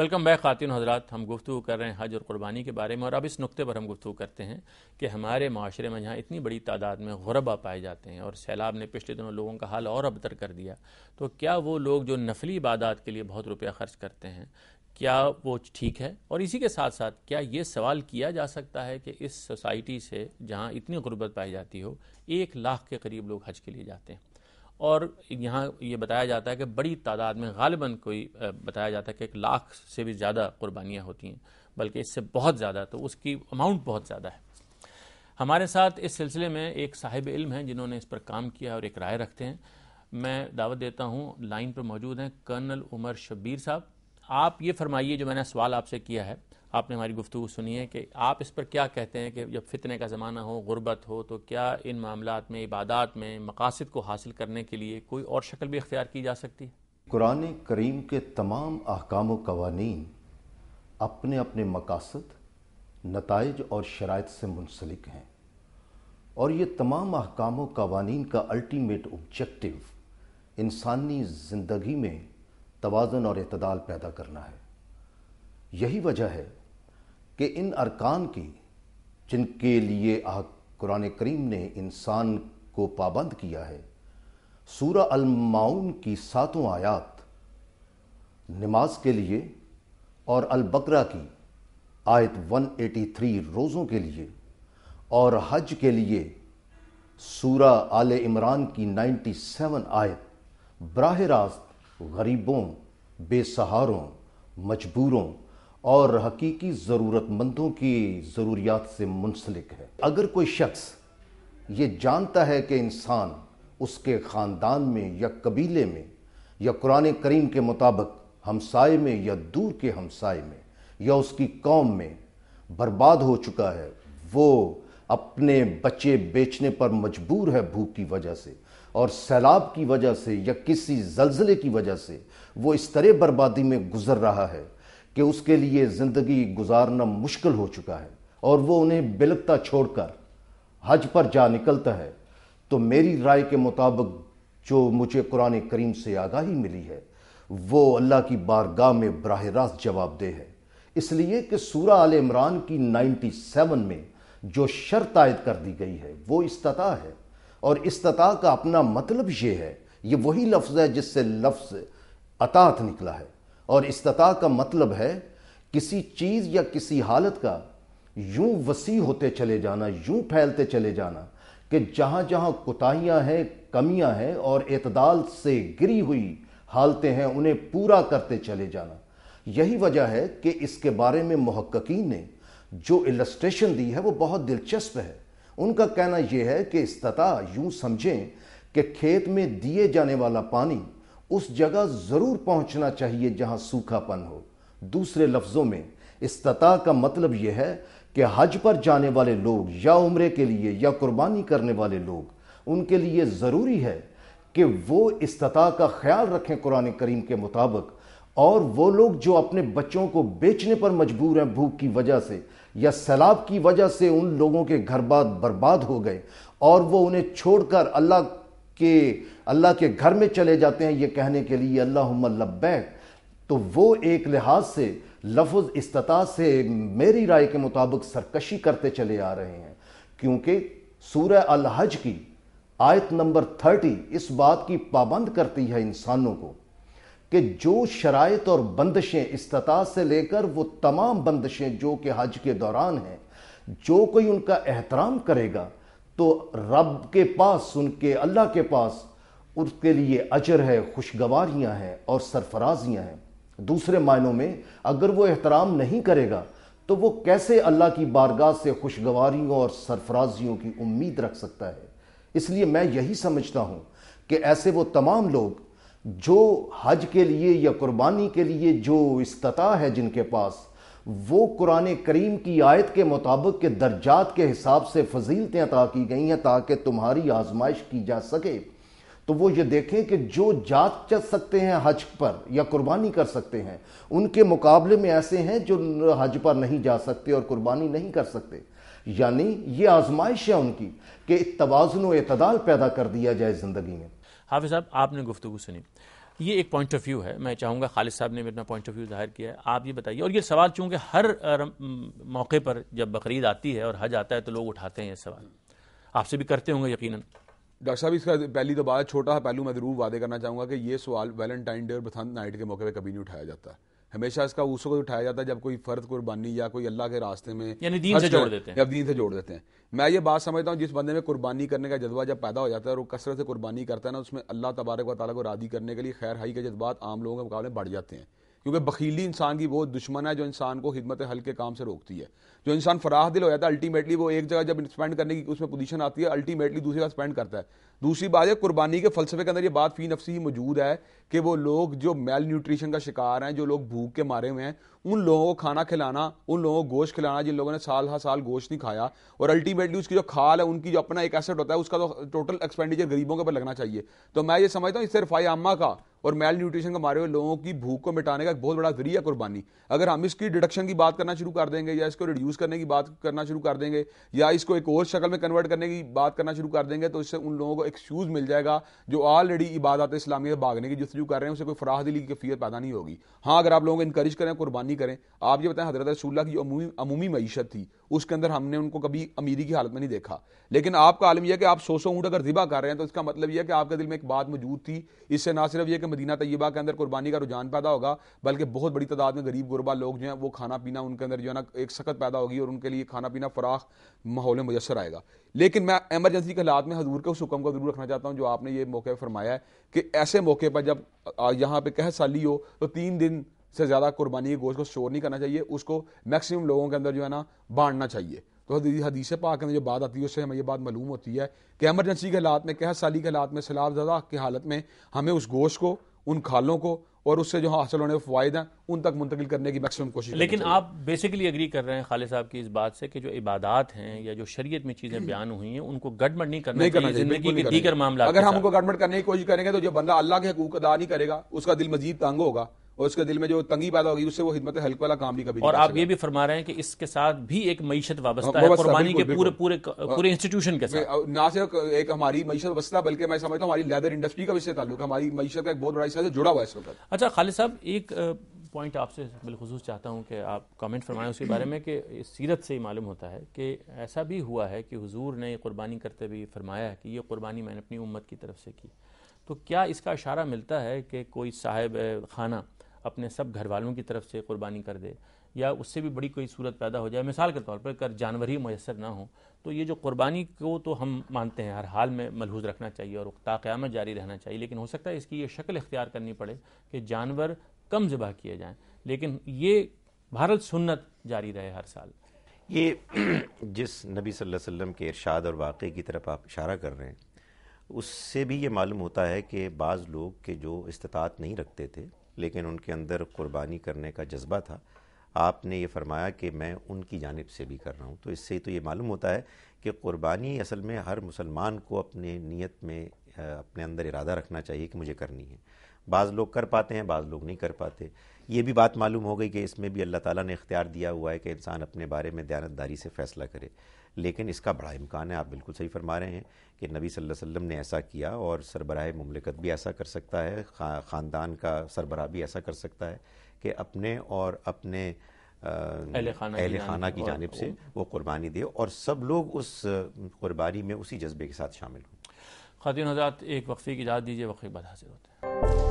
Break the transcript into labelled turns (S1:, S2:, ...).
S1: Welcome back खातिन हजरात हम गुफ्तु कर रहे हैं हज और क़ुरबानी के बारे में और अब इस नुक्ते पर हम गुफ्तु करते हैं कि हमारे माशरे में जहाँ इतनी बड़ी तादाद में गुरबा पाए जाते हैं और सैलाब ने पिछले दिनों लोगों का हाल और अबतर कर दिया तो क्या वो लोग जो नफली इबादत के लिए बहुत रुपया खर्च करते हैं क्या वो ठीक है और इसी के साथ साथ क्या ये सवाल किया जा सकता है कि इस सोसाइटी से जहाँ इतनी गुर्बत पाई जाती हो एक लाख के करीब लोग हज के लिए जाते हैं और यहाँ ये बताया जाता है कि बड़ी तादाद में गालिबा कोई बताया जाता है कि एक लाख से भी ज़्यादा कुर्बानियाँ होती हैं बल्कि इससे बहुत ज़्यादा तो उसकी अमाउंट बहुत ज़्यादा है हमारे साथ इस सिलसिले में एक साहिब इल्म हैं जिन्होंने इस पर काम किया और एक राय रखते हैं मैं दावत देता हूँ लाइन पर मौजूद हैं कर्नल उमर शबीर साहब आप ये फरमाइए जो मैंने सवाल आपसे किया है आपने हमारी गुफ्तु सुनी है कि आप इस पर क्या कहते हैं कि जब फितने का ज़माना हो गुर्बत हो तो क्या इन मामला में इबादत में मकासद को हासिल करने के लिए कोई और शक्ल भी इख्तियार की जा सकती है
S2: कुरान करीम के तमाम अहकाम कवानी अपने अपने मकासद नतज और शरात से मुंसलिक हैं और ये तमाम अहकाम कवानी का अल्टीमेट ऑब्जेक्टिव इंसानी ज़िंदगी में तोज़न और अतदाल पैदा करना है यही वजह है कि इन अरकान की जिनके लिए आह कुरान करीम ने इंसान को पाबंद किया है सूरा अलमाउन की सातों आयात नमाज के लिए और बकरा की आयत 183 रोज़ों के लिए और हज के लिए सूरा आल इमरान की 97 आयत बराह रास्त गरीबों बेसहारों मजबूरों और हकीकी ज़रूरतमंदों की ज़रूरियात से मुंसलिक है अगर कोई शख्स ये जानता है कि इंसान उसके ख़ानदान में या कबीले में या कुरान करीम के मुताबिक हमसाए में या दूर के हमसाए में या उसकी कौम में बर्बाद हो चुका है वो अपने बच्चे बेचने पर मजबूर है भूख की वजह से और सैलाब की वजह से या किसी जलजले की वजह से वो इस तरह बर्बादी में गुजर रहा है कि उसके लिए ज़िंदगी गुजारना मुश्किल हो चुका है और वो उन्हें बिलकता छोड़कर हज पर जा निकलता है तो मेरी राय के मुताबिक जो मुझे कुरान करीम से आगाही मिली है वो अल्लाह की बारगाह में बरह रास्त जवाबदेह है इसलिए कि सूरा आल इमरान की 97 में जो शर्त आयद कर दी गई है वो इस्तः है और इस्तः का अपना मतलब ये है ये वही लफ्ज़ है जिससे लफ्ज़ अतात निकला है और इस्तता का मतलब है किसी चीज़ या किसी हालत का यूं वसी होते चले जाना यूं फैलते चले जाना कि जहाँ जहाँ कोताहियाँ हैं कमियाँ हैं और अतदाल से गिरी हुई हालतें हैं उन्हें पूरा करते चले जाना यही वजह है कि इसके बारे में महक्कीन ने जो इलस्ट्रेशन दी है वो बहुत दिलचस्प है उनका कहना यह है कि इस्तः यूं समझें कि खेत में दिए जाने वाला पानी उस जगह ज़रूर पहुंचना चाहिए जहां सूखापन हो दूसरे लफ्ज़ों में इस्तता का मतलब यह है कि हज पर जाने वाले लोग या उम्र के लिए या कुर्बानी करने वाले लोग उनके लिए ज़रूरी है कि वो इस्तता का ख्याल रखें कुरान करीम के मुताबिक और वो लोग जो अपने बच्चों को बेचने पर मजबूर हैं भूख की वजह से या सैलाब की वजह से उन लोगों के घर बाद बर्बाद हो गए और वो उन्हें छोड़कर अल्लाह के अल्लाह के घर में चले जाते हैं ये कहने के लिए अल्लाह लब्बैक तो वो एक लिहाज से लफ्ज़ इस्तात से मेरी राय के मुताबिक सरकशी करते चले आ रहे हैं क्योंकि सूर्य अलहज की आयत नंबर थर्टी इस बात की पाबंद करती है इंसानों को कि जो शराय और बंदिशें इस्तात से लेकर वो तमाम बंदिशें जो कि हज के दौरान हैं जो कोई उनका एहतराम करेगा तो रब के पास सुन के अल्लाह के पास उसके लिए अजर है खुशगवारियाँ हैं और सरफराजियाँ हैं दूसरे मायनों में अगर वो एहतराम नहीं करेगा तो वो कैसे अल्लाह की बारगाह से खुशगवारियों और सरफराजियों की उम्मीद रख सकता है इसलिए मैं यही समझता हूँ कि ऐसे वो तमाम लोग जो हज के लिए या कुर्बानी के लिए जो इस्तः है जिनके पास वो कुरान करीम की आयत के मुताबिक के दर्जात के हिसाब से फजीलतें अता की गई हैं ताकि तुम्हारी आजमाइश की जा सके तो वो ये देखें कि जो जात चल सकते हैं हज पर या कुर्बानी कर सकते हैं उनके मुकाबले में ऐसे हैं जो हज पर नहीं जा सकते और कुर्बानी नहीं कर सकते यानी ये आजमाइश है उनकी कि व अतदाल पैदा कर दिया जाए ज़िंदगी में
S1: हाफिज साहब आपने गुफ्तु सुनी ये एक पॉइंट ऑफ व्यू है मैं चाहूंगा खालिद साहब ने अपना पॉइंट ऑफ व्यू जाहिर किया है आप ये बताइए और ये सवाल चूंकि हर मौके पर जब बकरीद आती है और हज आता है तो लोग
S3: उठाते हैं ये सवाल आपसे भी करते होंगे यकीन डॉक्टर साहब इसका पहली तो बात छोटा पहलू मैं जरूर वादे करना चाहूंगा कि ये सवाल वैलेंटाइन डे और बसंत नाइट के मौके पर कभी नहीं उठाया जाता हमेशा इसका उस वक्त उठाया जाता है जब कोई फर्द कुर्बानी या कोई अल्लाह के रास्ते में यानी दीन से जोड़ देते हैं जब दीन से जोड़ देते हैं मैं ये बात समझता हूँ जिस बंदे में कुर्बानी करने का जज्बा जब पैदा हो जाता है और वो कसरत से कुर्बानी करता है ना उसमें अल्लाह तबारक व को राजी करने के लिए खैर हाई के जज्बात आम लोगों के मुकाबले बढ़ जाते हैं क्योंकि बखीली इंसान की वो दुश्मन है जो इंसान को खिदमत हल के काम से रोकती है जो इंसान फराह दिल हो जाता है अल्टीमेटली वो एक जगह जब स्पेंड करने की उसमें पोजीशन आती है अल्टीमेटली दूसरी जगह स्पेंड करता है दूसरी बात है कुर्बानी के फलसफे के अंदर ये बात फी नफसी मौजूद है कि वो लोग जो मेल न्यूट्रिशन का शिकार हैं जो लोग भूख के मारे हुए हैं उन लोगों को खाना खिलाना उन लोगों को गोश्त खिलाना जिन लोगों ने साल हर साल गोश्त नहीं खाया और अल्टीमेटली उसकी जो खाल है उनकी जो अपना एक एसेट होता है उसका तो टोटल एक्सपेंडिचर गरीबों के ऊपर लगना चाहिए तो मैं ये समझता हूँ इससे रफाई आमा का और मेल न्यूट्रिशन का मारे हुए लोगों की भूख को मिटाने का एक बहुत बड़ा जरिया कुर्बानी अगर हम इसकी डिडक्शन की बात करना शुरू कर देंगे या इसको रिड्यूस करने की बात करना शुरू कर देंगे या इसको एक और शक्ल में कन्वर्ट करने की बात करना शुरू कर देंगे तो इससे उन लोगों को एक्सक्यूज मिल जाएगा जो ऑलरेडी इबादत इस्लामी से भागने की जस्तजू कर रहे हैं उसे कोई फराह दिली की कैफियत पैदा नहीं होगी हाँ अगर आप लोगों को इंकरेज करें कुर्बानी करें आप ये बताएं हजरत रसूल्ला की अमूमी मीशत थी उसके अंदर हमने उनको कभी अमीरी की हालत में नहीं देखा लेकिन आपका आलम यह कि आप सौ सौ ऊँट अगर जिबा कर रहे हैं तो इसका मतलब यह कि आपके दिल में एक बात मौजूद थी इससे ना सिर्फ ये कि मदीना तय्यबा के अंदर कुर्बानी का रुझान पैदा होगा बल्कि बहुत बड़ी तादाद में गरीब गुरबा लोग जो हैं वो खाना पीना उनके अंदर जो है ना एक सख्त पैदा होगी और उनके लिए खाना पीना फराख माहौल में मुयसर आएगा लेकिन मैं एमरजेंसी के हालात में हजूर के उस हुक्म को जरूर रखना चाहता हूँ जो आपने ये मौके पर फरमाया है कि ऐसे मौके पर जब यहाँ पे कह साली हो तो तीन दिन से ज़्यादा कुर्बानी के गोश्त को स्टोर नहीं करना चाहिए उसको मैक्सिमम लोगों के अंदर जो है ना बांटना चाहिए तो हदीस पाक में जो बात आती है उससे हमें यह बात मालूम होती है कि एमरजेंसी के हालात में कह साली के हालात में ज़्यादा की हालत में हमें उस गोश्त को उन खालों को और उससे जो हासिल होने फ़ायदे हैं उन तक मुंतकिल करने की मैक्सिमम कोशिश लेकिन
S1: आप बेसिकली एग्री कर रहे हैं खालिद साहब की इस बात से कि जो इबादत हैं या जो शरीयत
S3: में चीज़ें बयान हुई हैं उनको गड़बड़ नहीं करना करना चाहिए दीगर मामला अगर हम उनको गड़बड़ करने की कोशिश करेंगे तो जो बंदा अल्लाह के हकूक अदा नहीं करेगा उसका दिल मजीद तंग होगा और उसके दिल में जो तंगी पैदा होगी उससे वो हिदमत हल्क वाला काम भी कभी और आप
S1: ये भी फरमा रहे हैं कि इसके साथ भी एक मीशत वाबस्ता हाँ, के पूरे पूरे हाँ। पूरे इंस्टीट्यूशन
S3: के साथ ना सिर्फ एक हमारी मीशत वस्ता बल्कि मैं समझता हूँ हमारी लेदर इंडस्ट्री का भी इससे ताल्लुक हमारी मीशत का एक बहुत बड़ा हिस्सा से जुड़ा हुआ है इस वक्त
S1: अच्छा खालिद साहब एक पॉइंट आपसे बिलखसूस चाहता हूँ कि आप कमेंट फरमाएं उसके बारे में कि सीरत से ही मालूम होता है कि ऐसा भी हुआ है कि हुजूर ने कुर्बानी करते हुए फरमाया कि ये कुर्बानी मैंने अपनी उम्मत की तरफ से की तो क्या इसका इशारा मिलता है कि कोई साहिब खाना अपने सब घर वालों की तरफ से कुर्बानी कर दे या उससे भी बड़ी कोई सूरत पैदा हो जाए मिसाल के तौर पर अगर जानवर ही मैसर ना हो तो ये जो कुर्बानी को तो हम मानते हैं हर हाल में मलहूज रखना चाहिए और ताक्यामत जारी रहना चाहिए लेकिन हो सकता है इसकी ये शक्ल इख्तियार करनी पड़े कि जानवर कम ज़बह किए जाएँ लेकिन ये भारत सुन्नत जारी रहे हर साल
S2: ये जिस नबी सल्लल्लाहु अलैहि वसल्लम के इरशाद और वाक़े की तरफ आप इशारा कर रहे हैं उससे भी ये मालूम होता है कि बाज़ लोग के जो इस्तात नहीं रखते थे लेकिन उनके अंदर कुर्बानी करने का जज्बा था आपने ये फरमाया कि मैं उनकी जानब से भी कर रहा हूँ तो इससे तो ये मालूम होता है कि क़ुरबानी असल में हर मुसलमान को अपने नीयत में अपने अंदर इरादा रखना चाहिए कि मुझे करनी है बाज़ लोग कर पाते हैं बाज़ लोग नहीं कर पाते ये भी बात मालूम हो गई कि इसमें भी अल्लाह ताला ने इख्तियार दिया हुआ है कि इंसान अपने बारे में दयानतदारी से फ़ैसला करे लेकिन इसका बड़ा इम्कान है आप बिल्कुल सही फरमा रहे हैं कि नबी सल्लल्लाहु अलैहि वसल्लम ने ऐसा किया और सरबराह मुमलिकत भी ऐसा कर सकता है ख़ानदान का सरबराह भी ऐसा कर सकता है कि अपने और अपने अहल खाना, खाना की जानब से वो कुर्बानी दे और सब लोग उस कुर्बानी में उसी जज्बे के साथ शामिल हों
S1: खातिन हजरात एक वक्फ़े की इजाज़त दीजिए वक्फे बाद हाजिर होते हैं